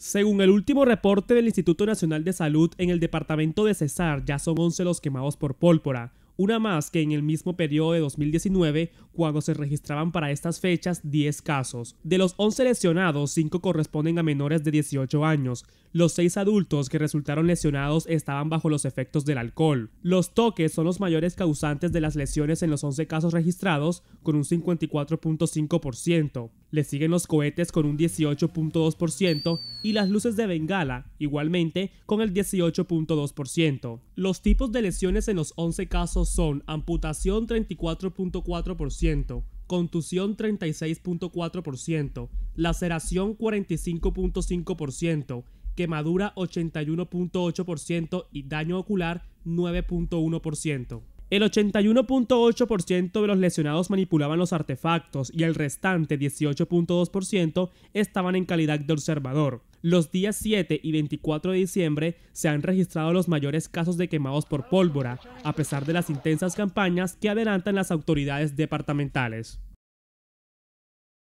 Según el último reporte del Instituto Nacional de Salud, en el departamento de Cesar ya son 11 los quemados por pólvora, una más que en el mismo periodo de 2019, cuando se registraban para estas fechas 10 casos. De los 11 lesionados, 5 corresponden a menores de 18 años. Los 6 adultos que resultaron lesionados estaban bajo los efectos del alcohol. Los toques son los mayores causantes de las lesiones en los 11 casos registrados, con un 54.5%. Le siguen los cohetes con un 18.2% y las luces de Bengala, igualmente con el 18.2%. Los tipos de lesiones en los 11 casos son amputación 34.4%, contusión 36.4%, laceración 45.5%, quemadura 81.8% y daño ocular 9.1%. El 81.8% de los lesionados manipulaban los artefactos y el restante 18.2% estaban en calidad de observador. Los días 7 y 24 de diciembre se han registrado los mayores casos de quemados por pólvora, a pesar de las intensas campañas que adelantan las autoridades departamentales.